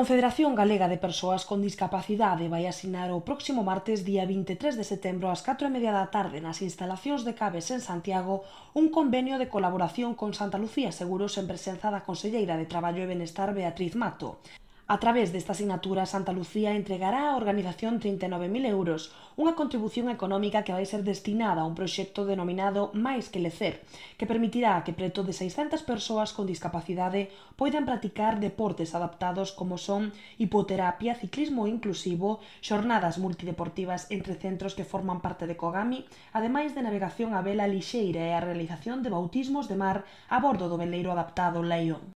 Confederación Galega de Persoas con Discapacidade vai asinar o próximo martes día 23 de setembro ás 4 e media da tarde nas instalacións de Cabes en Santiago un convenio de colaboración con Santa Lucía Seguros en presenza da Conselleira de Traballo e Benestar Beatriz Mato. A través desta asignatura, Santa Lucía entregará á organización 39.000 euros, unha contribución económica que vai ser destinada a un proxecto denominado Mais que Lecer, que permitirá que preto de 600 persoas con discapacidade poidan practicar deportes adaptados como son hipoterapia, ciclismo inclusivo, xornadas multideportivas entre centros que forman parte de Kogami, ademais de navegación a vela lixeira e a realización de bautismos de mar a bordo do veleiro adaptado Leion.